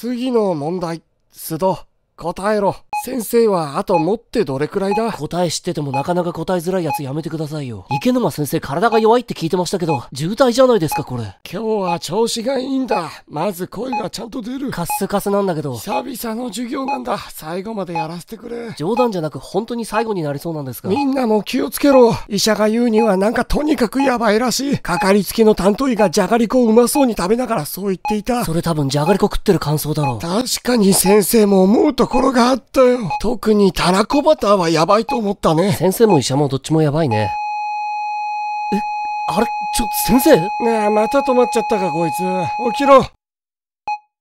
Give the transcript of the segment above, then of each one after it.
次の問題、須藤、答えろ。先生はあと持ってどれくらいだ答え知っててもなかなか答えづらいやつやめてくださいよ。池沼先生体が弱いって聞いてましたけど、渋滞じゃないですかこれ。今日は調子がいいんだ。まず声がちゃんと出る。カッスカスなんだけど。久々の授業なんだ。最後までやらせてくれ。冗談じゃなく本当に最後になりそうなんですが。みんなも気をつけろ。医者が言うにはなんかとにかくやばいらしい。かかりつけの担当医がじゃがりこをうまそうに食べながらそう言っていた。それ多分じゃがりこ食ってる感想だろう。確かに先生も思うところがあったよ。特にタラコバターはやばいと思ったね。先生も医者もどっちもやばいね。え、あれ、ちょ、先生ねえ、また止まっちゃったか、こいつ。起きろ。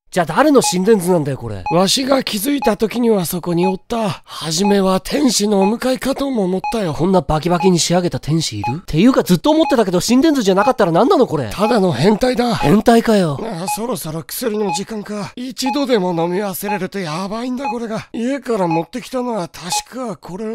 じゃあ誰の心電図なんだよこれ。わしが気づいた時にはそこにおった。はじめは天使のお迎えかとも思ったよ。こんなバキバキに仕上げた天使いるていうかずっと思ってたけど心電図じゃなかったら何なのこれ。ただの変態だ。変態かよ。ああそろそろ薬の時間か。一度でも飲み忘れるとやばいんだこれが。家から持ってきたのは確かこれ、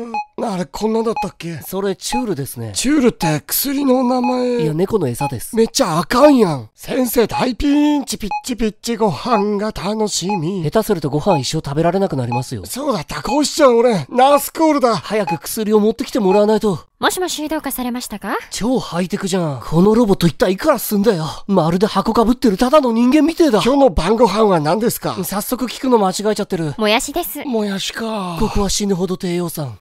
あれこんなだったっけそれチュールですね。チュールって薬の名前。いや猫の餌です。めっちゃあかんやん。先生大ピンチピッチピッチご飯。飯が楽しみ。下手するとご飯一生食べられなくなりますよ。そうだった、こうしちゃう俺。ナースコールだ。早く薬を持ってきてもらわないと。もしもし、どうかされましたか超ハイテクじゃん。このロボット一体いくらすんだよ。まるで箱かぶってるただの人間みてえだ。今日の晩ご飯は何ですか早速聞くの間違えちゃってる。もやしです。もやしか。ここは死ぬほど低予算。